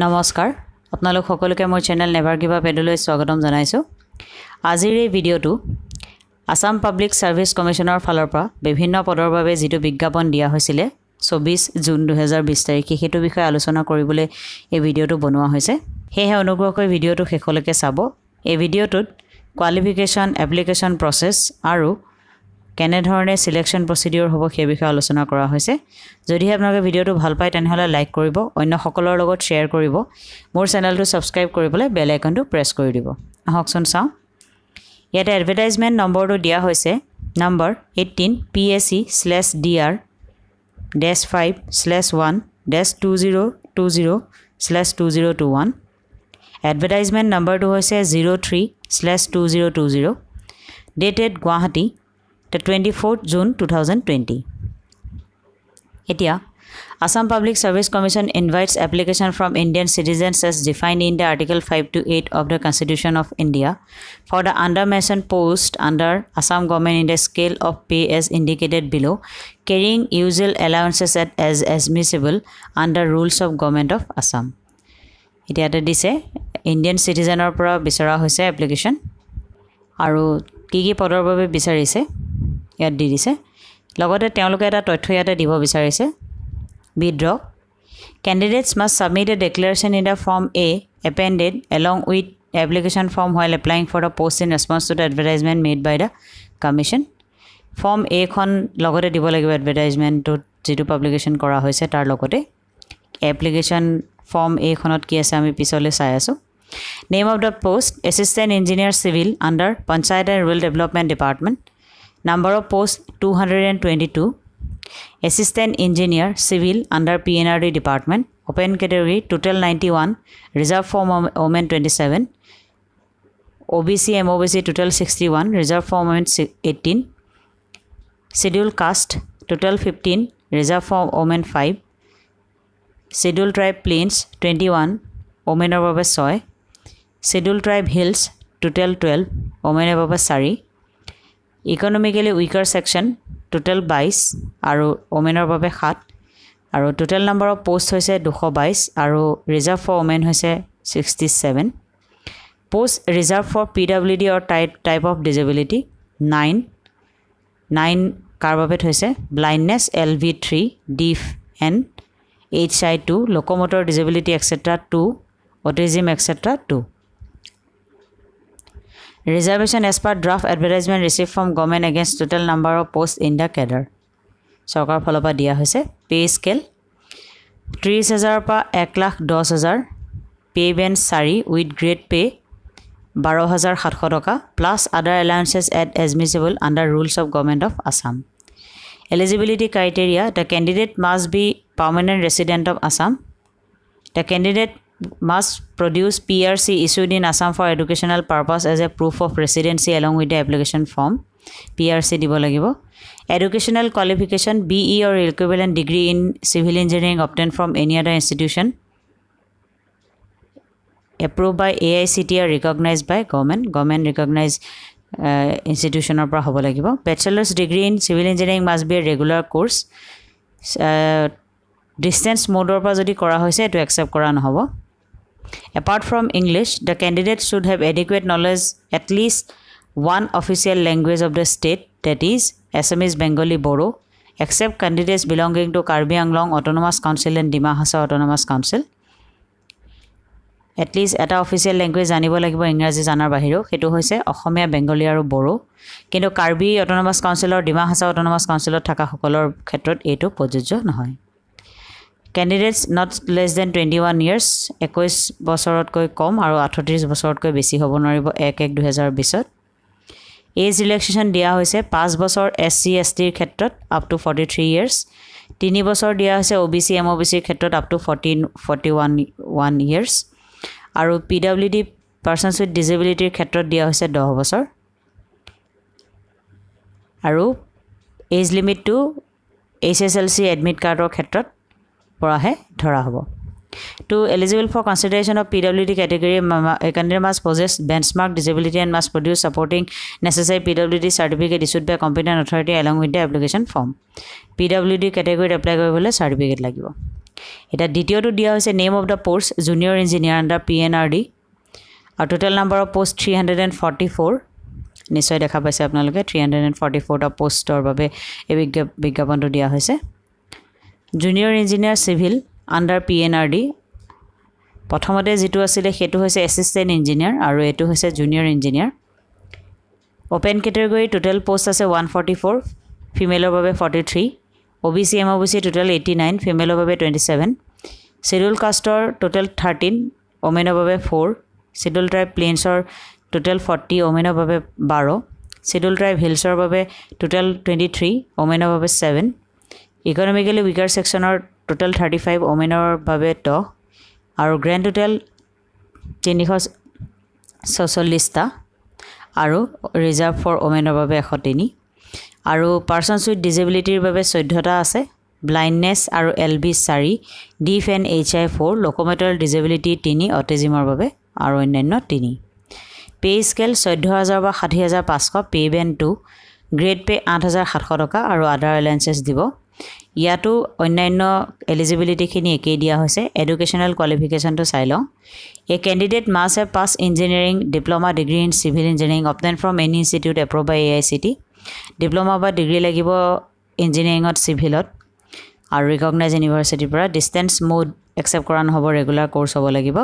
নমস্কাৰ আপোনালোক সকলোকে মোৰ চেনেল নেভাৰ কিবা পেডলৈ স্বাগতম জনাইছোঁ আজিৰ এই ভিডিঅ'টো আছাম পাব্লিক ছাৰ্ভিচ কমিশ্যনৰ ফালৰ পৰা বিভিন্ন পদৰ বাবে যিটো বিজ্ঞাপন দিয়া হৈছিলে চৌবিছ জুন দুহেজাৰ বিছ তাৰিখে সেইটো বিষয়ে আলোচনা কৰিবলৈ এই ভিডিঅ'টো বনোৱা হৈছে সেয়েহে অনুগ্ৰহ কৰি ভিডিঅ'টো শেষলৈকে চাব এই ভিডিঅ'টোত কোৱালিফিকেশ্যন এপ্লিকেশ্যন প্ৰচেছ আৰু কেনেধৰণে চিলেকশ্যন প্ৰচিডিঅ'ৰ হ'ব সেই বিষয়ে আলোচনা কৰা হৈছে যদিহে আপোনালোকে ভিডিঅ'টো ভাল পায় তেনেহ'লে লাইক কৰিব অন্যসকলৰ লগত শ্বেয়াৰ কৰিব মোৰ চেনেলটো ছাবস্ক্ৰাইব কৰিবলৈ বেল আইকনটো প্ৰেছ কৰি দিব আহকচোন চাওঁ ইয়াতে এডভাৰটাইজমেণ্ট নম্বৰটো দিয়া হৈছে number eighteen P A C slash D R dash five slash one dash two zero' two zero' slash two zero' two one advertisement নম্বৰটো হৈছে zero' three slash two zero' two zero' dated Guwahati the twenty fourth June two thousand twenty এতিয়া Assam public service commission invites application from Indian citizens as defined in the article five two eight of the constitution of India for the under mentioned post under Assam government in the scale of pay as indicated below carrying usual allowances at as admissible under rules of government of Assam এতিয়া ইয়াতে দিছে Indian চিটিজেনৰ পৰা বিচৰা হৈছে application আৰু কি কি পদৰ বাবে বিচাৰিছে ইয়াত দি দিছে লগতে তেওঁলোকে এটা তথ্য ইয়াতে দিব বিচাৰিছে বিড্ৰ candidates must submit a declaration in the form A appended along with application form while applying for the post in response to the advertisement made by the commission form এখন লগতে দিব লাগিব এডভাৰটাইজমেণ্টটোত যিটো পাব্লিকেশ্যন কৰা হৈছে তাৰ লগতে এপ্লিকেশ্যন ফৰ্ম এখনত কি আছে আমি পিছলৈ চাই আছোঁ name of the post assistant engineer civil under panchayat and rural development department Number of posts 222. Assistant Engineer Civil under PNRD Department. Open category total 91. Reserve for women 27. OBC MOBC total 61. Reserve for women 18. Schedule caste total 15. Reserve for women 5. Schedule tribe plains 21. ওমেনৰ বাবে ছয় schedule tribe hills total 12 ওমেনৰ বাবে চাৰি economically weaker section total বাইছ আৰু ওমেনৰ বাবে সাত আৰু টোটেল নাম্বাৰ অফ প'ষ্ট হৈছে দুশ বাইছ আৰু ৰিজাৰ্ভ ফৰ ওমেন হৈছে sixty seven post reserve for P W D or type type of disability nine nine কাৰ বাবে থৈছে blindness L V three deaf N H I two locomotor disability extra two autism extra two reservation as per draft advertisement receive from government against total number of post in the cadre চৰকাৰৰ ফালৰ পৰা দিয়া হৈছে pay' scale ত্ৰিছ হেজাৰৰ পৰা এক লাখ দহ হেজাৰ পে' বেণ্ড চাৰি উইথ গ্ৰেড পে' বাৰ হাজাৰ সাতশ টকা plus other allowances at admissible under rules of government of Assam eligibility criteria the candidate must be permanent resident of Assam the candidate must produce P R C issued in Assam for educational purpose as a proof of residency along with the application form P R C দিব লাগিব educational qualification B E or equivalent degree in civil engineering অপটেন from any other institution approve by A I C T or recognize by government government recognize ইনষ্টিটিউচনৰ পৰা হ'ব লাগিব bachelors degree in civil engineering must be a regular course distance মোডৰ পৰা যদি কৰা হৈছে এইটো একচেপ্ট কৰা নহ'ব apart from English the candidate should have adequate knowledge at least one official language of the state that is Assamese Bengali Bodo except candidates belonging two Karbi Anglong autonomous council and Dima Hasao autonomous council at least এটা official language জানিব লাগিব ইংৰাজী জনাৰ বাহিৰেও সেইটো হৈছে অসমীয়া বেংগলী আৰু বড়ো কিন্তু কাৰ্বি অট'নমাছ কাউঞ্চিলৰ ডিমা হাছাও অট'নমাছ কাউঞ্চিলত থকাসকলৰ ক্ষেত্ৰত এইটো প্ৰযোজ্য নহয় candidates not less than twenty one years একৈছ বছৰতকৈ কম আৰু আঠত্ৰিছ বছৰতকৈ বেছি হ'ব নোৱাৰিব এক এক দুহেজাৰ বিছত এজ ৰিলেক্সেশ্যন দিয়া হৈছে পাঁচ বছৰ এছ চি এছ টিৰ ক্ষেত্ৰত up to forty three years তিনি বছৰ দিয়া হৈছে O' B C M O' B চিৰ ক্ষেত্ৰত up to forty forty one one years আৰু P W D persons with ডিজেবিলিটিৰ ক্ষেত্ৰত দিয়া হৈছে দহ বছৰ আৰু এজ লিমিটটো H S L C admit কাৰ্ডৰ ক্ষেত্ৰত পৰাহে ধৰা হ'ব to eligible for consideration of P W D category candidate must possess benchmark disability and must produce supporting necessary P W D certificate issued by competent authority along with the application form P W D কেটেগৰীত apply কৰিবলৈ certificate লাগিব এতিয়া দ্বিতীয়টো দিয়া হৈছে name of the post junior engineer under P N R D আৰু total number of post three hundred and forty four নিশ্চয় দেখা পাইছে আপোনালোকে থ্ৰী হাণ্ড্ৰেড এণ্ড ফৰ্টি ফ'ৰটা প'ষ্টৰ বাবে এই বিজ্ঞাপনটো দিয়া হৈছে junior engineer civil under P N R D প্ৰথমতে যিটো আছিলে সেইটো হৈছে এছিষ্টেণ্ট ইঞ্জিনিয়াৰ আৰু এইটো হৈছে junior engineer open category total post আছে ওৱান ফৰ্টি ফ'ৰ ফিমেলৰ বাবে forty three O B C M O' B C total eighty nine ফিমেলৰ বাবে টুৱেণ্টি ছেভেন চিডুল কাষ্টৰ টোটেল থাৰ্টিন অমেনৰ বাবে ফ'ৰ চিডুল ট্ৰাইব প্লেইনছৰ টোটেল ফৰ্টি অমেনৰ বাবে বাৰ চিডুল ট্ৰাইব হিলছৰ বাবে টোটেল টুৱেণ্টি থ্ৰী অমেনৰ বাবে ছেভেন ইকনমিকেলি উইকাৰ ছেকশ্যনৰ টোটেল থাৰ্টি ফাইভ ওমেনৰ বাবে দহ আৰু গ্ৰেণ্ড টোটেল তিনিশ ছয়চল্লিছটা আৰু ৰিজাৰ্ভ ফৰ ওমেনৰ বাবে এশ তিনি আৰু পাৰ্চনছ উইথ ডিজেবিলিটিৰ বাবে চৈধ্যটা আছে ব্লাইণ্ডনেছ আৰু এল বি চাৰি ডি ফেন H I four locomotor disability তিনি অটিজিমৰ বাবে আৰু অন্যান্য তিনি পে স্কেল চৈধ্য হাজাৰ বা ষাঠি হাজাৰ পাঁচশ pay' band two grade pay' আঠ হাজাৰ সাতশ টকা আৰু আদাৰ এলায়েঞ্চেছ দিব ইয়াতো অন্যান্য এলিজিবিলিটিখিনি একেই দিয়া হৈছে এডুকেশ্যনেল কোৱালিফিকেশ্যনটো চাই লওঁ এই candidate must have pass engineering diploma degree in civil engineering অপটেন from any institute approve by A I C T diploma বা ডিগ্ৰী লাগিব ইঞ্জিনিয়াৰিঙত চিভিলত আৰু ৰিকগনাইজ ইউনিভাৰ্চিটিৰ পৰা ডিষ্টেঞ্চ মোড একচেপ্ট কৰা নহ'ব ৰেগুলাৰ কোৰ্চ হ'ব লাগিব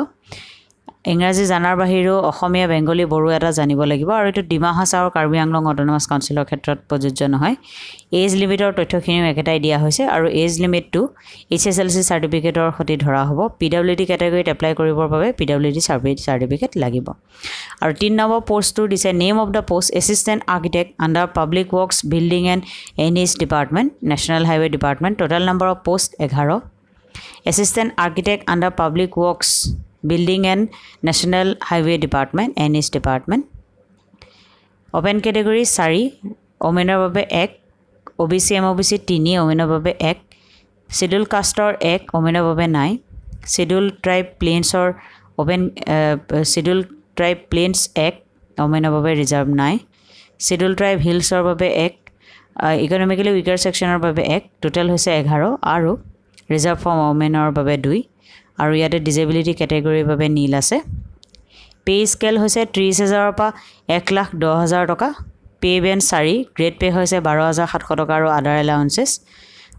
ইংৰাজী জানাৰ বাহিৰেও অসমীয়া বেংগলী বড়ো এটা জানিব লাগিব আৰু এইটো ডিমা হাছা আৰু কাৰ্বি আংলং অট'নমাছ কাউন্সিলৰ ক্ষেত্ৰত প্ৰযোজ্য নহয় এজ লিমিটৰ তথ্যখিনিও একেটাই দিয়া হৈছে আৰু এজ লিমিটটো এইচ এছ এল চি চাৰ্টিফিকেটৰ সৈতে ধৰা হ'ব পি ডাব্লিউ ডি কেটেগৰীত এপ্লাই কৰিবৰ বাবে পি ডাব্লিউ ডি চাৰ্ভি চাৰ্টিফিকেট লাগিব আৰু তিনি নম্বৰ পোষ্টটো দিছে name of the post assistant architect under public works building and N H department national highway department total number of post এঘাৰ assistant architect under public works building and national highway department N H department open category চাৰি অমেনৰ বাবে এক O' B C M O' B C তিনি অমেনৰ বাবে এক schedule কাষ্টৰ এক অমেনৰ বাবে নাই চিডুল ট্ৰাইব প্লেইনছৰ অ'পেন চিডুল ট্ৰাইব প্লেইনছ এক অমেনৰ বাবে ৰিজাৰ্ভ নাই চিডুল ট্ৰাইব হিলছৰ বাবে এক ইকনমিকেলি উইকাৰ ছেকশ্যনৰ বাবে এক টোটেল হৈছে এঘাৰ আৰু ৰিজাৰ্ভ ফৰ্ম অমেনৰ বাবে দুই আৰু ইয়াতে ডিজেবিলিটি কেটেগৰীৰ বাবে নীল আছে পে' স্কেল হৈছে ত্ৰিছ হেজাৰৰ পৰা এক লাখ দহ হাজাৰ টকা পে' বেণ্ড চাৰি গ্ৰেড পে' হৈছে বাৰ হাজাৰ সাতশ টকা আৰু আদাৰ এলাউঞ্চেছ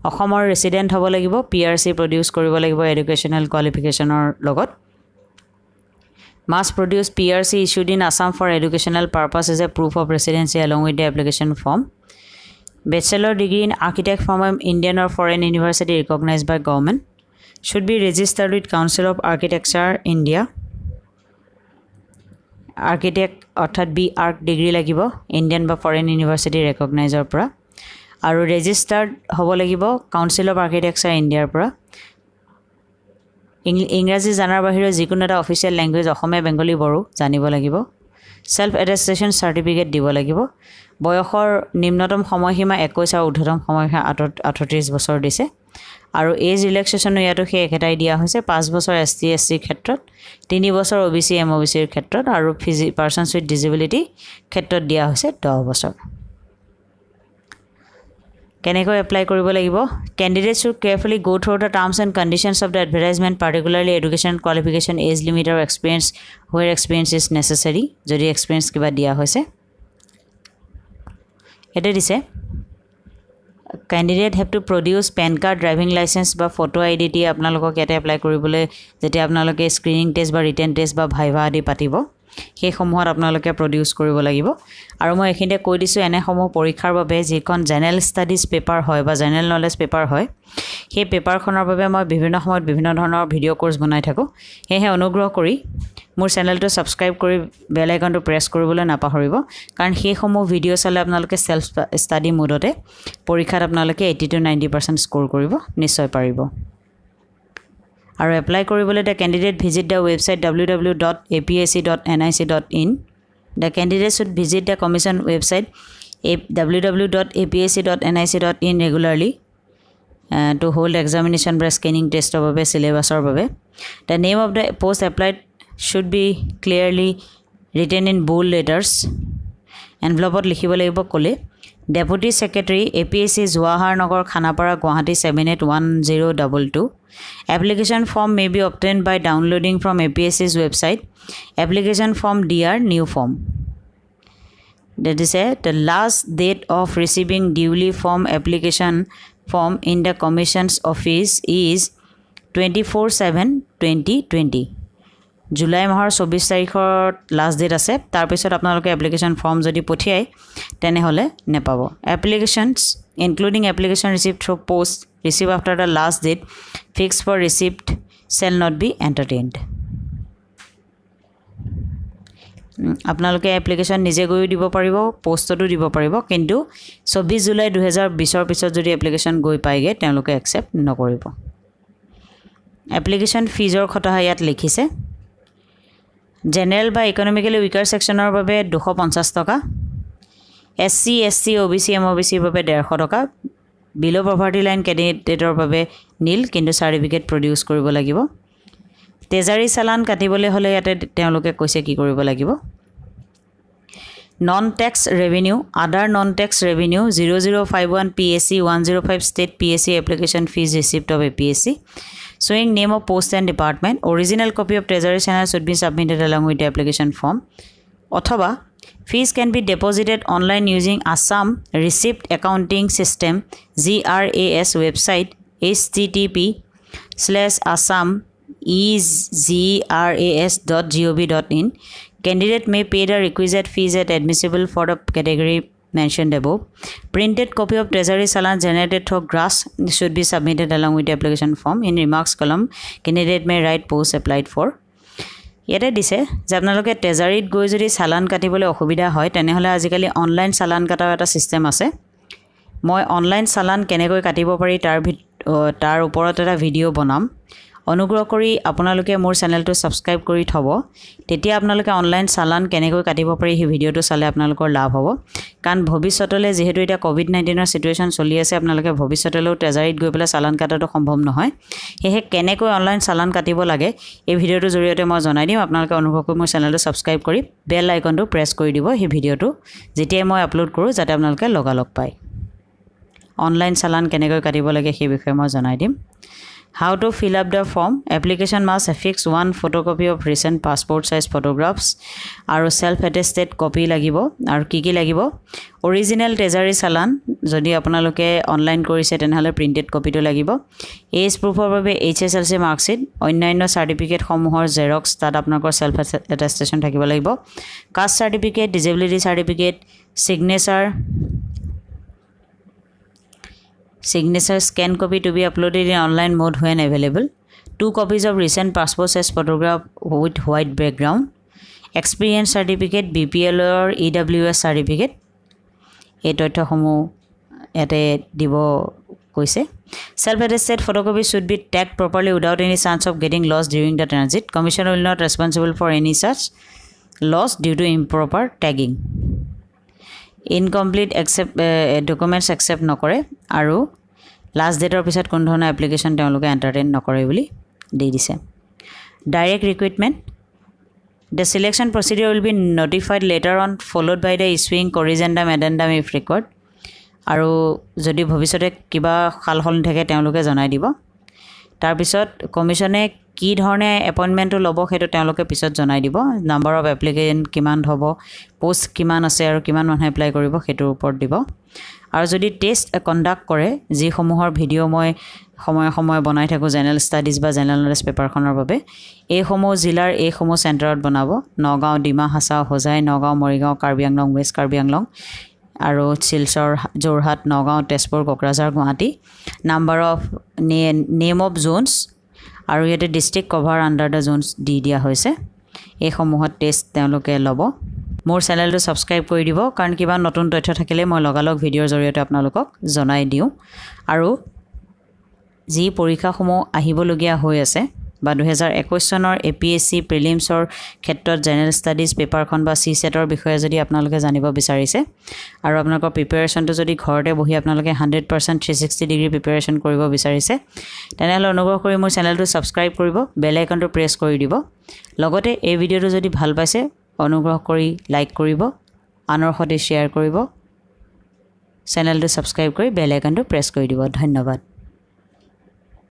অসমৰ ৰেচিডেণ্ট হ'ব লাগিব পি আৰ চি প্ৰডিউচ কৰিব লাগিব এডুকেশ্যনেল কোৱালিফিকেশ্যনৰ লগত must produce P R C issued in Assam for educational purpose is a proof of residency along with the application form bachelor degree in architect from an Indian or foreign university recognise by government should be registered with Council of Architecture India. Architect অর্থাৎ B arch degree লাগিব Indian বা foreign university রেকগনাইজর পর are registered হব লাগিব council of architecture ইন্ডিয়ারপর ইংরাজি জানার বাহিরে যিকো একটা অফিসিয়াল ল্যাঙ্গুয়েজ অসমীয় বেঙ্গলী বড়ো জানিব লাগিব সেলফ এডেস্ট্রেশন সার্টিফিকেট দিব লাগিব বয়সর নিম্নতম সময়সীমা একৈশ আর ঊর্ধতম সময়সীমা আঠত আঠত্রিশ বছর দিছে আৰু এজ ৰিলেক্সেশ্যনো ইয়াতো সেই একেটাই দিয়া হৈছে পাঁচ বছৰ এছ টি এছ চিৰ ক্ষেত্ৰত তিনি বছৰ O B C M O' B চিৰ ক্ষেত্ৰত আৰু ফিজি পাৰ্চনছ উইথ ডিজেবিলিটি ক্ষেত্ৰত দিয়া হৈছে দহ বছৰ কেনেকৈ এপ্লাই কৰিব লাগিব candidates should carefully go' through the terms and conditions of the advertisement particularly education qualification age limit আৰু experience where experience is necessary যদি এক্সপিৰিয়েঞ্চ কিবা দিয়া হৈছে এইটোৱে দিছে candidate have to produce PAN card driving licence বা photo I D টি আপোনালোকক ইয়াতে এপ্লাই কৰিবলৈ যেতিয়া আপোনালোকে স্ক্ৰিনিং টেষ্ট বা ৰিটেন টেষ্ট বা ভাইভা আদি পাতিব সেইসমূহত আপোনালোকে প্ৰডিউচ কৰিব লাগিব আৰু মই এইখিনিতে কৈ দিছোঁ এনেসমূহ পৰীক্ষাৰ বাবে যিখন জেনেৰেল ষ্টাডিজ পেপাৰ হয় বা জেনেৰেল নলেজ পেপাৰ হয় সেই পেপাৰখনৰ বাবে মই বিভিন্ন সময়ত বিভিন্ন ধৰণৰ ভিডিঅ' কোৰ্চ বনাই থাকোঁ সেয়েহে অনুগ্ৰহ কৰি মোৰ চেনেলটো ছাবস্ক্ৰাইব কৰি বেল আইকনটো প্ৰেছ কৰিবলৈ নাপাহৰিব কাৰণ সেইসমূহ ভিডিঅ' চালে আপোনালোকে ছেল্ফ ষ্টাডি মোডতে পৰীক্ষাত আপোনালোকে eighty two ninety percent score কৰিব নিশ্চয় পাৰিব আৰু এপ্লাই কৰিবলৈ the candidate visit the website W W dot A P S C dot N I C dot in the candidate should visit the commission website a W W dot A P S C dot N I C dot in regularly to hold examination বা scanning টেষ্টৰ বাবে চিলেবাছৰ বাবে the name of the post applied should be clearly written in bold letters এনভলপত লিখিব লাগিব ক'লে deputy secretary A P S C Jawahar Nagar Khanapara Guwahati seven eight one zero' double two application form may be obtain by downloading from A P S C's website application form D R new form date is a the last date of receiving duly form application form in the commission's office is twenty four seven twenty twenty July মাহৰ চৌবিছ তাৰিখত last date আছে তাৰপিছত আপোনালোকে application form যদি পঠিয়াই তেনেহ'লে নেপাব applications including application receive through post receive after the last date fix for receipt shall not be entertained আপোনালোকে এপ্লিকেশ্যন নিজে গৈও দিব পাৰিব পোষ্টতো দিব পাৰিব কিন্তু চৌব্বিছ জুলাই দুহেজাৰ বিছৰ পিছত যদি এপ্লিকেশ্যন গৈ পায়গৈ তেওঁলোকে একচেপ্ট নকৰিব এপ্লিকেশ্যন ফিজৰ কথা ইয়াত লিখিছে জেনেৰেল বা ইকনমিকেলি উইকাৰ ছেকশ্যনৰ বাবে দুশ পঞ্চাছ টকা S C S C O' B C M O' B চিৰ বাবে ডেৰশ টকা বিল' প্ৰভাৰ্টি লাইন কেণ্ডিডেটৰ বাবে নীল কিন্তু চাৰ্টিফিকেট প্ৰডিউচ কৰিব লাগিব তেজাৰী চালান কাটিবলৈ হ'লে ইয়াতে তেওঁলোকে কৈছে কি কৰিব লাগিব non tax revenue other non tax revenue zero' zero' five one P S C one zero' five state P S C application fees receipt of A P S C showing name of post and department original copy of treasury channel should be submitted along with the application form othoba fees can be deposited online using assam receipt accounting system gras website http slash assam egras dot gov dot in candidate may pay the requisite fees at admissible for the category mentioned above. Printed copy of treasury challenge generated through grass should be submitted along with the application form. In remarks column, candidate may write post applied for. ইয়াতে দিছে যে আপোনালোকে ট্ৰেজাৰীত গৈ যদি চালান কাটিবলৈ অসুবিধা হয় তেনেহ'লে আজিকালি অনলাইন চালান কটাৰ এটা ছিষ্টেম আছে মই অনলাইন চালান কেনেকৈ কাটিব পাৰি তাৰ ভিত তাৰ ওপৰত এটা ভিডিঅ' বনাম অনুগ্ৰহ কৰি আপোনালোকে মোৰ চেনেলটো ছাবস্ক্ৰাইব কৰি থ'ব তেতিয়া আপোনালোকে অনলাইন চালান কেনেকৈ কাটিব পাৰি সেই ভিডিঅ'টো চালে আপোনালোকৰ লাভ হ'ব কাৰণ ভৱিষ্যতলৈ যিহেতু এতিয়া ক'ভিড নাইণ্টিনৰ চিটুৱেশ্যন চলি আছে আপোনালোকে ভৱিষ্যতলৈও ট্ৰেজাৰীত গৈ পেলাই চালান কাটাটো সম্ভৱ নহয় সেয়েহে কেনেকৈ অনলাইন চালান কাটিব লাগে এই ভিডিঅ'টোৰ জৰিয়তে মই জনাই দিম আপোনালোকে অনুগ্ৰহ কৰি মোৰ চেনেলটো ছাবস্ক্ৰাইব কৰি বেল আইকনটো প্ৰেছ কৰি দিব সেই ভিডিঅ'টো যেতিয়াই মই আপলোড কৰোঁ যাতে আপোনালোকে লগালগ পায় অনলাইন চালান কেনেকৈ কাটিব লাগে সেই বিষয়ে মই জনাই দিম how to fill up the form application must affix one photocopy of recent passport size photographs আৰু ছেল্ফ এটেষ্টেড কপি লাগিব আৰু কি কি লাগিব অৰিজিনেল ট্ৰেজাৰী চালান যদি আপোনালোকে অনলাইন কৰিছে তেনেহ'লে প্ৰিণ্টেড কপিটো লাগিব এইজ প্ৰুফৰ বাবে H S L C marksheet অন্যান্য চাৰ্টিফিকেটসমূহৰ জেৰক্স তাত আপোনালোকৰ ছেল্ফ এটেষ্টেশ্যন থাকিব লাগিব caste certificate disability certificate signature signature scan copy to be uploaded in online mode when available two copies of recent passport size photograph with white background experience certificate B P এলৰ E W S certificate এই তথ্যসমূহ ইয়াতে দিব কৈছে self attested photocopy should be take properly without any chance of getting loss during the transit commission will not responsible for any charge loss due to improper tagging incomplete accept documents accept নকৰে আৰু last ডেটৰ পিছত কোনো ধৰণৰ application তেওঁলোকে entertain নকৰে বুলি দি দিছে direct recruitment the selection procedure will be notified later on followed by the issuing corrigendum addendum if record আৰু যদি ভৱিষ্যতে কিবা সাল সলনি থাকে তেওঁলোকে জনাই দিব তাৰপিছত কমিশ্যনে কি ধৰণে এপইণ্টমেণ্টটো ল'ব সেইটো তেওঁলোকে পিছত জনাই দিব নাম্বাৰ অফ এপ্লিকেশ্যন কিমান হ'ব পোষ্ট কিমান আছে আৰু কিমান মানুহে এপ্লাই কৰিব সেইটোৰ ওপৰত দিব আৰু যদি টেষ্ট কণ্ডাক্ট কৰে যিসমূহৰ ভিডিঅ' মই সময়ে সময়ে বনাই থাকোঁ জেনেৰেল ষ্টাডিজ বা জেনেৰেল নলেজ পেপাৰখনৰ বাবে এইসমূহ জিলাৰ এইসমূহ চেণ্টাৰত বনাব নগাঁও ডিমা হাছাও হোজাই নগাঁও মৰিগাঁও কাৰ্বি আংলং ৱেষ্ট কাৰ্বি আংলং আৰু শিলচৰ যোৰহাট নগাঁও তেজপুৰ কোকৰাঝাৰ গুৱাহাটী নাম্বাৰ অফ নে নেম অফ জোনছ আৰু ইয়াতে district cover under the zones দি দিয়া হৈছে এইসমূহত টেষ্ট তেওঁলোকে ল'ব মোৰ চেনেলটো ছাবস্ক্ৰাইব কৰি দিব কাৰণ কিবা নতুন তথ্য থাকিলে মই লগালগ ভিডিঅ'ৰ জৰিয়তে আপোনালোকক জনাই দিওঁ আৰু যি পৰীক্ষাসমূহ আহিবলগীয়া হৈ আছে বা দুহেজাৰ একৈছ চনৰ এ পি এছ চি প্ৰিলিমছৰ ক্ষেত্ৰত জেনেৰেল ষ্টাডিজ পেপাৰখন বা চি ছেটৰ বিষয়ে যদি আপোনালোকে জানিব বিচাৰিছে আৰু আপোনালোকৰ প্ৰিপেৰেশ্যনটো যদি ঘৰতে বহি আপোনালোকে hundred percent three sixty degree preparation কৰিব বিচাৰিছে তেনেহ'লে অনুগ্ৰহ কৰি মোৰ চেনেলটো ছাবস্ক্ৰাইব কৰিব বেল আইকনটো প্ৰেছ কৰি দিব লগতে এই ভিডিঅ'টো যদি ভাল পাইছে অনুগ্ৰহ কৰি লাইক কৰিব আনৰ সৈতে শ্বেয়াৰ কৰিব চেনেলটো ছাবস্ক্ৰাইব কৰি বেল আইকনটো প্ৰেছ কৰি দিব ধন্যবাদ